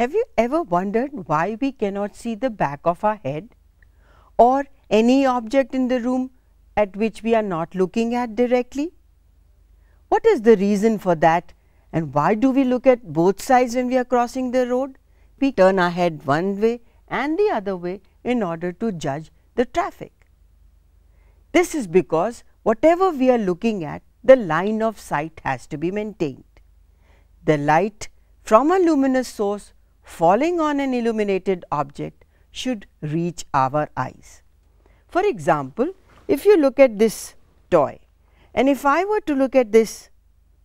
Have you ever wondered why we cannot see the back of our head or any object in the room at which we are not looking at directly? What is the reason for that and why do we look at both sides when we are crossing the road? We turn our head one way and the other way in order to judge the traffic. This is because whatever we are looking at, the line of sight has to be maintained. The light from a luminous source falling on an illuminated object should reach our eyes. For example, if you look at this toy and if I were to look at this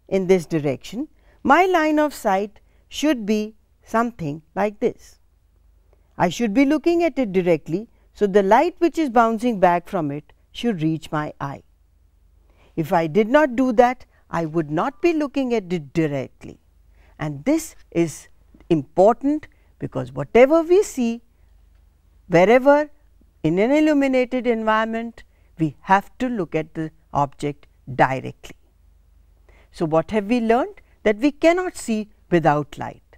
in this direction, my line of sight should be something like this. I should be looking at it directly, so the light which is bouncing back from it should reach my eye. If I did not do that, I would not be looking at it directly and this is important because whatever we see, wherever in an illuminated environment, we have to look at the object directly. So, what have we learned? That we cannot see without light.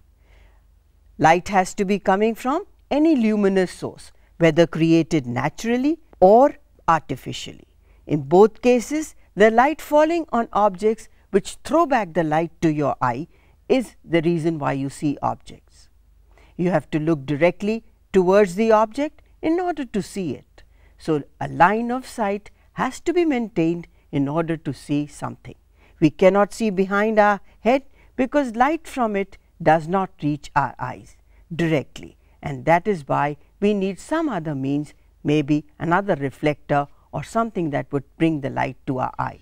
Light has to be coming from any luminous source, whether created naturally or artificially. In both cases, the light falling on objects which throw back the light to your eye is the reason why you see objects. You have to look directly towards the object in order to see it. So, a line of sight has to be maintained in order to see something. We cannot see behind our head because light from it does not reach our eyes directly and that is why we need some other means maybe another reflector or something that would bring the light to our eye.